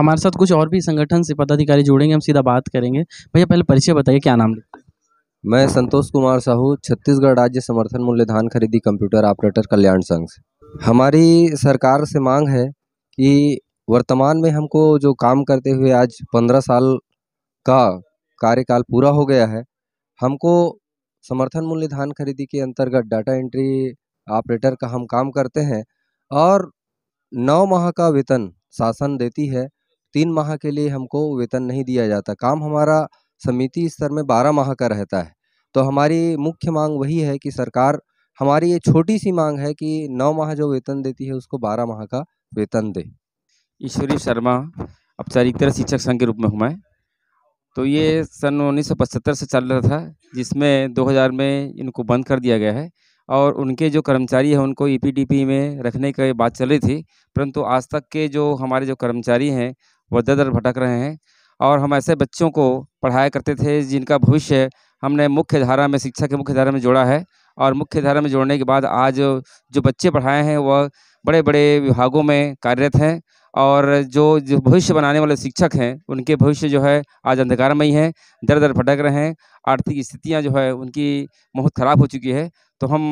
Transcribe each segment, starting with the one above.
हमारे साथ कुछ और भी संगठन से पदाधिकारी जुड़ेंगे हम सीधा बात करेंगे भैया पहले परिचय बताइए क्या नाम लिखते मैं संतोष कुमार साहू छत्तीसगढ़ राज्य समर्थन मूल्य धान खरीदी कंप्यूटर ऑपरेटर कल्याण संघ से हमारी सरकार से मांग है कि वर्तमान में हमको जो काम करते हुए आज पंद्रह साल का कार्यकाल पूरा हो गया है हमको समर्थन मूल्य धान खरीदी के अंतर्गत डाटा एंट्री ऑपरेटर का हम काम करते हैं और नौ माह का वेतन शासन देती है तीन माह के लिए हमको वेतन नहीं दिया जाता काम हमारा समिति स्तर में बारह माह का रहता है तो हमारी मुख्य मांग वही है कि सरकार हमारी ये छोटी सी मांग है कि नौ माह जो वेतन देती है उसको बारह माह का वेतन दे ईश्वरी शर्मा औपचारिक तरह शिक्षक संघ के रूप में हुआ तो ये सन उन्नीस से चल रहा था जिसमें 2000 में इनको बंद कर दिया गया है और उनके जो कर्मचारी हैं उनको ई e में रखने की बात चल रही थी परंतु आज तक के जो हमारे जो कर्मचारी हैं वो दर भटक रहे हैं और हम ऐसे बच्चों को पढ़ाया करते थे जिनका भविष्य हमने मुख्य धारा में शिक्षा के मुख्य धारा में जोड़ा है और मुख्य धारा में जोड़ने के बाद आज जो बच्चे पढ़ाए हैं वह बड़े बड़े विभागों में कार्यरत हैं और जो जो भविष्य बनाने वाले शिक्षक हैं उनके भविष्य जो है आज अंधकारमयी हैं दर दर भटक रहे हैं आर्थिक स्थितियां जो है उनकी बहुत ख़राब हो चुकी है तो हम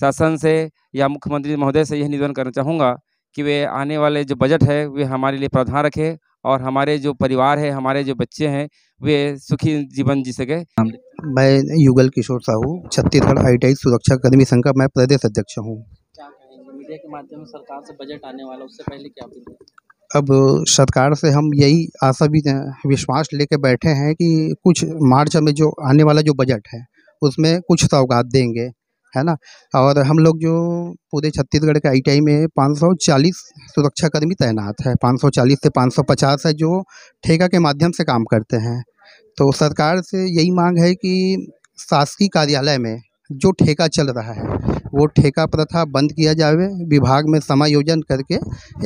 शासन से या मुख्यमंत्री महोदय से यह निवेदन करना चाहूँगा कि वे आने वाले जो बजट है वे हमारे लिए प्रावधान रखे और हमारे जो परिवार है हमारे जो बच्चे हैं वे सुखी जीवन जी सके मैं युगल किशोर साहू छत्तीसगढ़ आई सुरक्षा अकादमी संघ का मैं प्रदेश अध्यक्ष हूँ सरकार से बजट आने वाला क्या अब सरकार से हम यही आशा भी विश्वास लेके बैठे हैं कि कुछ मार्च में जो आने वाला जो बजट है उसमें कुछ सौगात देंगे है ना और हम लोग जो पूरे छत्तीसगढ़ के आई में 540 सुरक्षाकर्मी तैनात है 540 से 550 है जो ठेका के माध्यम से काम करते हैं तो सरकार से यही मांग है कि शासकीय कार्यालय में जो ठेका चल रहा है वो ठेका प्रथा बंद किया जावे विभाग में समायोजन करके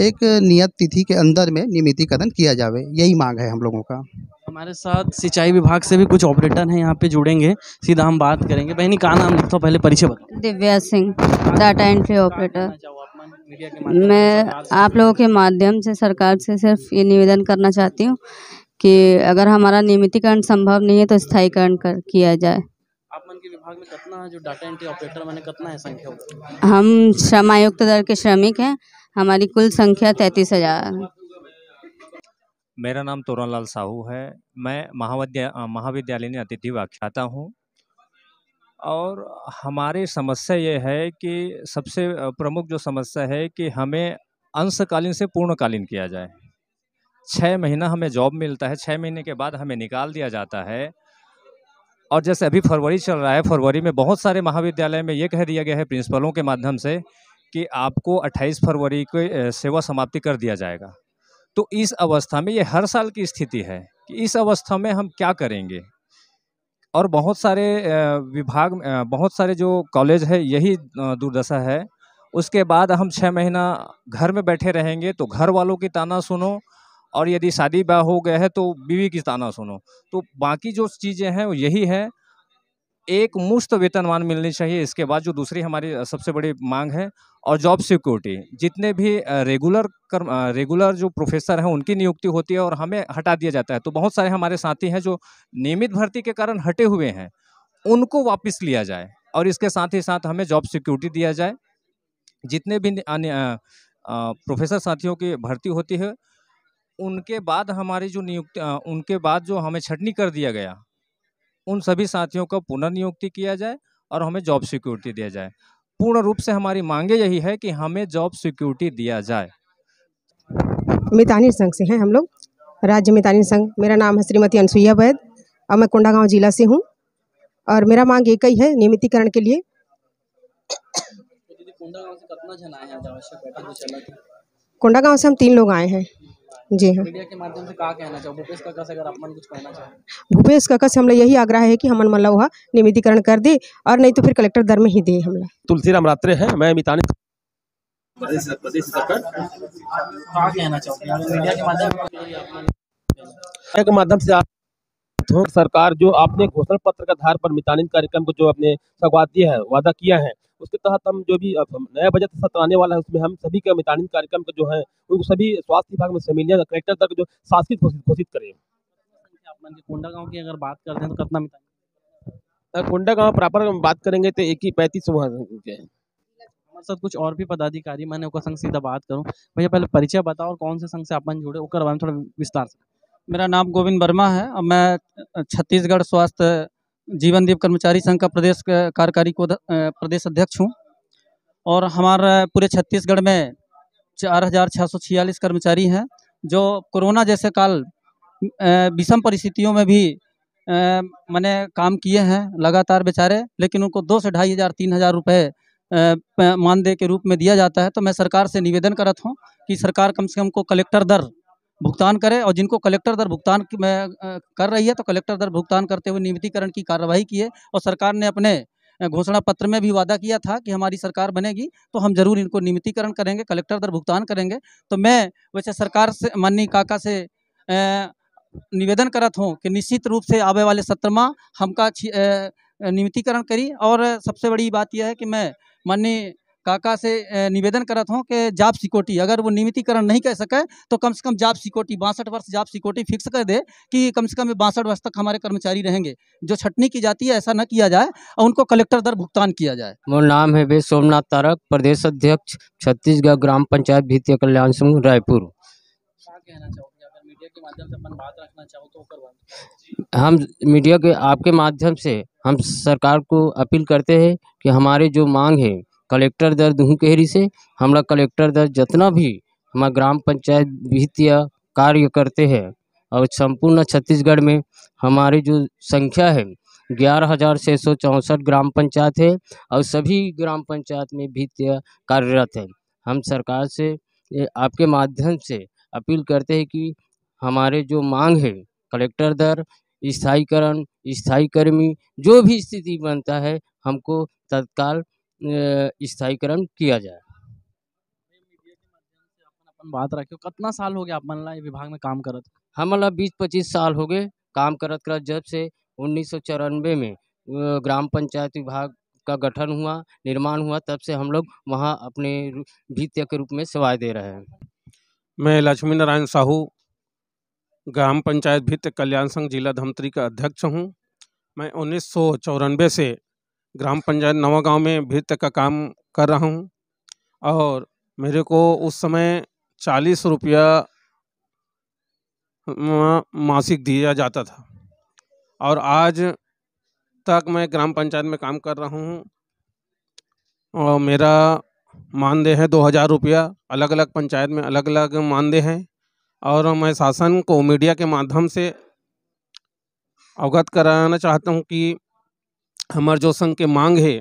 एक नियत तिथि के अंदर में नियमितीकरण किया जावे यही मांग है हम लोगों का हमारे साथ सिंचाई विभाग से भी कुछ ऑपरेटर हैं यहाँ पे जुड़ेंगे सीधा हम बात करेंगे बहनी कहा नाम लिखता पहले परिचय बताओ Divya Singh data entry operator मैं आप लोगों के माध्यम से सरकार से सिर्फ ये निवेदन करना चाहती हूँ कि अगर हमारा नियमितीकरण संभव नहीं है तो स्थायीकरण कर किया जाए जो डाटा एंट्री ऑपरेटर मैंने कितना है हम श्रम आयुक्त दर के श्रमिक हैं हमारी कुल संख्या तैतीस हजार मेरा नाम तोरणलाल साहू है मैं महाविद्या महाविद्यालयीन अतिथि व्याख्याता हूँ और हमारी समस्या ये है कि सबसे प्रमुख जो समस्या है कि हमें अंशकालीन से पूर्णकालीन किया जाए छः महीना हमें जॉब मिलता है छः महीने के बाद हमें निकाल दिया जाता है और जैसे अभी फरवरी चल रहा है फरवरी में बहुत सारे महाविद्यालय में ये कह दिया गया है प्रिंसिपलों के माध्यम से कि आपको 28 फरवरी को सेवा समाप्ति कर दिया जाएगा तो इस अवस्था में ये हर साल की स्थिति है कि इस अवस्था में हम क्या करेंगे और बहुत सारे विभाग बहुत सारे जो कॉलेज है यही दुर्दशा है उसके बाद हम छः महीना घर में बैठे रहेंगे तो घर वालों की ताना सुनो और यदि शादी ब्याह हो गया है तो बीवी की ताना सुनो तो बाकी जो चीज़ें हैं वो यही है एक मुश्त वेतनमान मिलनी चाहिए इसके बाद जो दूसरी हमारी सबसे बड़ी मांग है और जॉब सिक्योरिटी जितने भी रेगुलर कर्म रेगुलर जो प्रोफेसर हैं उनकी नियुक्ति होती है और हमें हटा दिया जाता है तो बहुत सारे हमारे साथी हैं जो नियमित भर्ती के कारण हटे हुए हैं उनको वापस लिया जाए और इसके साथ ही साथ हमें जॉब सिक्योरिटी दिया जाए जितने भी प्रोफेसर साथियों की भर्ती होती है उनके बाद हमारी जो नियुक्ति उनके बाद जो हमें छटनी कर दिया गया उन सभी साथियों को पुनर्नियुक्ति किया जाए और हमें जॉब सिक्योरिटी दिया जाए पूर्ण रूप से हमारी मांगे यही है कि हमें जॉब सिक्योरिटी दिया जाए मितानी संघ से हैं हम लोग राज्य मितानी संघ मेरा नाम है श्रीमती अनसुईया वैद और मैं कोंडागांव जिला से हूँ और मेरा मांग एक ही है नियमितीकरण के लिए कोंडागांव से हम तीन लोग आए हैं जी हाँ मीडिया के माध्यम भूपेश काका से अगर यही आग्रह है कि हमन मन लौहा नियमितीकरण कर दे और नहीं तो फिर कलेक्टर दर में ही दे हम तुलसी राम रात्रे है मैं मितानी मीडिया के माध्यम के माध्यम से आप सरकार जो आपने घोषणा पत्र के आधार पर मितानिन कार्यक्रम को जो अपने सगवा दिया है वादा किया है उसके तहत हम जो भी नया बजट सत्र आने वाला है उसमें हम सभी के मितानी कार्यक्रम के जो है उनको सभी स्वास्थ्य विभाग में सम्मिलियन कलेक्टर तक जो शासकीय घोषित करें कोंडा गाँव की अगर बात करते हैं तो कितना मितानिन कोंडा गाँव प्रॉपर बात करेंगे तो एक ही पैंतीस हमारे साथ कुछ और भी पदाधिकारी मैंने उनका संघ सीधा बात करूं भैया पहले परिचय बताओ और कौन से संघ से आप मन जुड़े ओकर बारे में थोड़ा विस्तार से मेरा नाम गोविंद वर्मा है और मैं छत्तीसगढ़ स्वास्थ्य जीवन देव कर्मचारी संघ का प्रदेश कार्यकारी को प्रदेश अध्यक्ष हूँ और हमारा पूरे छत्तीसगढ़ में चार हज़ार छः सौ छियालीस कर्मचारी हैं जो कोरोना जैसे काल विषम परिस्थितियों में भी मैंने काम किए हैं लगातार बेचारे लेकिन उनको दो से ढाई हज़ार तीन हज़ार रुपये मानदेय के रूप में दिया जाता है तो मैं सरकार से निवेदन करता हूँ कि सरकार कम से कम को कलेक्टर दर भुगतान करें और जिनको कलेक्टर दर भुगतान में कर रही है तो कलेक्टर दर भुगतान करते हुए नियमितीकरण की कार्रवाई की है और सरकार ने अपने घोषणा पत्र में भी वादा किया था कि हमारी सरकार बनेगी तो हम जरूर इनको नियमितीकरण करेंगे कलेक्टर दर भुगतान करेंगे तो मैं वैसे सरकार से माननीय काका से निवेदन करत हूँ कि निश्चित रूप से आवे वाले सत्र माँ हमका नियमितीकरण करी और सबसे बड़ी बात यह है कि मैं माननीय काका से निवेदन करत हूँ कि जाप सिक्योरिटी अगर वो नियमितीकरण नहीं कर सके तो कम से कम जाप सिक्योरिटी बासठ वर्ष जाप सिक्योरिटी फिक्स कर दे कि कम से कम बासठ वर्ष तक हमारे कर्मचारी रहेंगे जो छटनी की जाती है ऐसा न किया जाए और उनको कलेक्टर दर भुगतान किया जाए मेरा नाम है वे सोमनाथ तारक प्रदेश अध्यक्ष छत्तीसगढ़ ग्राम पंचायत वित्तीय कल्याण समूह रायपुर तो हम मीडिया के आपके माध्यम से हम सरकार को अपील करते हैं कि हमारे जो मांग है कलेक्टर दर दूँ कहरी से हमारा कलेक्टर दर जितना भी हमारा ग्राम पंचायत वित्तीय कार्य करते हैं और संपूर्ण छत्तीसगढ़ में हमारी जो संख्या है ग्यारह हज़ार छः सौ चौंसठ ग्राम पंचायत है और सभी ग्राम पंचायत में वित्तीय कार्यरत है हम सरकार से आपके माध्यम से अपील करते हैं कि हमारे जो मांग है कलेक्टर दर स्थायीकरण स्थायी कर्मी जो भी स्थिति बनता है हमको तत्काल स्थायीकरण किया जाए बात रखियो कितना साल हो गया आप मनला विभाग में काम करत हमला बीस पच्चीस साल हो गए काम करत कर जब से उन्नीस सौ चौरानवे में ग्राम पंचायत विभाग का गठन हुआ निर्माण हुआ तब से हम लोग वहाँ अपने भित्य के रूप में सेवाएं दे रहे हैं मैं लक्ष्मी नारायण साहू ग्राम पंचायत भित्त कल्याण संघ जिला धमतरी का अध्यक्ष हूँ मैं उन्नीस से ग्राम पंचायत नवा में भीत तक का काम कर रहा हूँ और मेरे को उस समय चालीस रुपया मासिक दिया जाता था और आज तक मैं ग्राम पंचायत में काम कर रहा हूँ और मेरा मानदेय है दो हज़ार रुपया अलग अलग पंचायत में अलग अलग मानदेय हैं और मैं शासन को मीडिया के माध्यम से अवगत कराना चाहता हूँ कि हमारे जो संघ के मांग है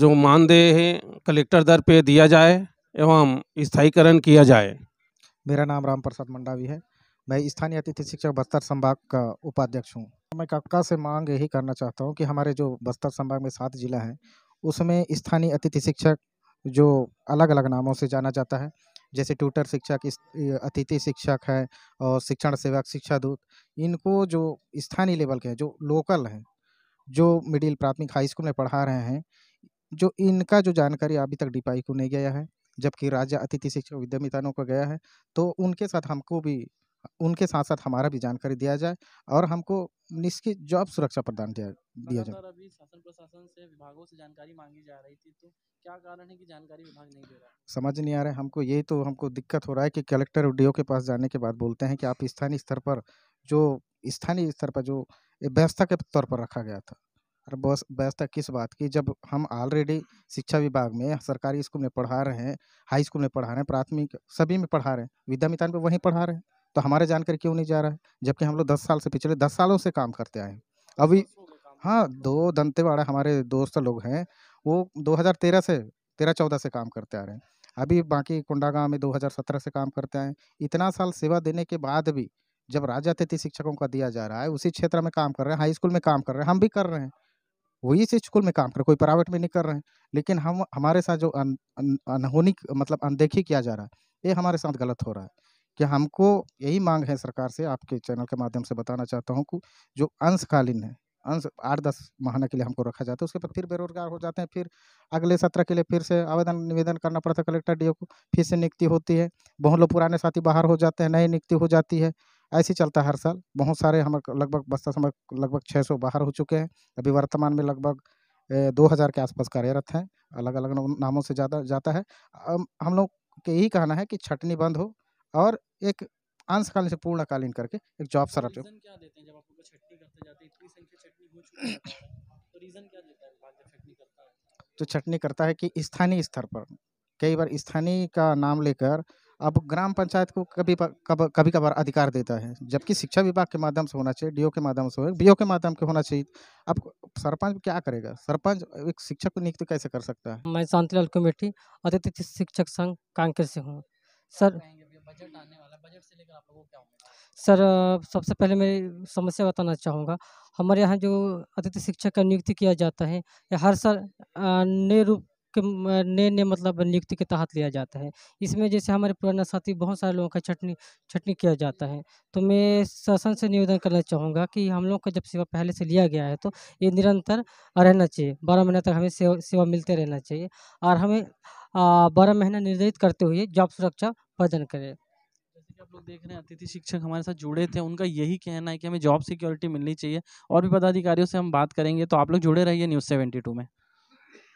जो मानदेय है कलेक्टर दर पे दिया जाए एवं स्थायीकरण किया जाए मेरा नाम राम प्रसाद मंडावी है मैं स्थानीय अतिथि शिक्षक बस्तर संभाग का उपाध्यक्ष हूँ मैं कक्का से मांग यही करना चाहता हूँ कि हमारे जो बस्तर संभाग में सात जिला हैं उसमें स्थानीय अतिथि शिक्षक जो अलग अलग नामों से जाना जाता है जैसे ट्यूटर शिक्षक अतिथि शिक्षक है और शिक्षण सेवक शिक्षा दूत इनको जो स्थानीय लेवल के हैं जो लोकल हैं जो मिडिल प्राथमिक हाई स्कूल में पढ़ा रहे हैं जो इनका जो जानकारी अभी तक डीपाई को नहीं गया है जबकि राज्य अतिथि शिक्षक विद्यमितानों का को गया है तो उनके साथ हमको भी उनके साथ साथ हमारा भी जानकारी दिया जाए और हमको निश्चित जॉब सुरक्षा प्रदान दिया दिया जाए अभी शासन प्रशासन से विभागों से जानकारी मांगी जा रही थी तो क्या कारण है कि जानकारी विभाग नहीं दे रहा समझ नहीं आ रहा है हमको यही तो हमको दिक्कत हो रहा है कि कलेक्टर डीओ के पास जाने के बाद बोलते हैं कि आप स्थानीय स्तर पर जो स्थानीय स्तर पर जो व्यवस्था के तौर पर रखा गया था और बस व्यवस्था किस बात की जब हम ऑलरेडी शिक्षा विभाग में सरकारी स्कूल में पढ़ा रहे हैं हाई स्कूल में पढ़ा रहे हैं प्राथमिक सभी में पढ़ा रहे हैं विद्या मितान पर वहीं पढ़ा रहे हैं तो हमारे जानकर क्यों नहीं जा रहा है जबकि हम लोग दस साल से पिछले दस सालों से काम करते आए अभी हाँ दो दंतेवाड़ा हमारे दोस्त लोग हैं वो 2013 से तेरह चौदह से काम करते आ रहे हैं अभी बाकी कुंडागांव में 2017 से काम करते आए इतना साल सेवा देने के बाद भी जब राज्य अतिथि शिक्षकों का दिया जा रहा है उसी क्षेत्र में काम कर रहे हैं हाई स्कूल में काम कर रहे हैं हम भी कर रहे हैं वही से स्कूल में काम कर कोई प्राइवेट में नहीं कर रहे हैं लेकिन हम हमारे साथ जो अनहोनी अन, मतलब अनदेखी किया जा रहा है ये हमारे साथ गलत हो रहा है कि हमको यही मांग है सरकार से आपके चैनल के माध्यम से बताना चाहता हूँ कि जो अंशकालीन है अंश आठ दस महीने के लिए हमको रखा जाता है उसके बाद फिर बेरोजगार हो जाते हैं फिर अगले सत्र के लिए फिर से आवेदन निवेदन करना पड़ता है कलेक्टर डी को फिर से नियुक्ति होती है बहुत लोग पुराने साथी बाहर हो जाते हैं नई नियुक्ति हो जाती है ऐसे चलता है हर साल बहुत सारे हमारे लगभग बस्ता समय लगभग छः सौ बाहर हो चुके हैं अभी वर्तमान में लगभग दो हज़ार के आसपास कार्यरत हैं अलग अलग नामों से ज़्यादा जाता है हम लोग के यही कहना है कि छटनी बंद हो और एक अंशकालीन से पूर्णकालीन करके एक जॉब तो सर्च तो, तो छटनी करता है कि स्थानीय स्तर पर कई बार स्थानीय का नाम लेकर अब ग्राम पंचायत को कभी कब, कभी कभार अधिकार देता है जबकि शिक्षा विभाग के माध्यम से होना चाहिए डीओ के माध्यम से होगा बीओ के माध्यम के होना चाहिए अब सरपंच क्या करेगा सरपंच एक शिक्षक को नियुक्त कैसे कर सकता है मैं शांतिलाल कमेटी अतिथि शिक्षक संघ कांकेर से हूँ सर बजट आने वाला बजट से लेकर आप लोगों क्या सर सबसे पहले मैं समस्या बताना चाहूँगा हमारे यहाँ जो अतिथि शिक्षक का नियुक्ति किया जाता है हर साल नए रूप के नए नए मतलब नियुक्ति के तहत लिया जाता है इसमें जैसे हमारे पुराना साथी बहुत सारे लोगों का छटनी छटनी किया जाता है तो मैं शासन से निवेदन करना चाहूँगा कि हम लोग का जब सेवा पहले से लिया गया है तो ये निरंतर रहना चाहिए बारह महीने तक हमें सेवा सेवा मिलते रहना चाहिए और हमें बारह महीना निर्धारित करते हुए जॉब सुरक्षा उत्पादन करे आप लोग देख रहे हैं अतिथि शिक्षक हमारे साथ जुड़े थे उनका यही कहना है कि हमें जॉब सिक्योरिटी मिलनी चाहिए और भी पदाधिकारियों से हम बात करेंगे तो आप लोग जुड़े रहिए न्यूज़ सेवेंटी टू में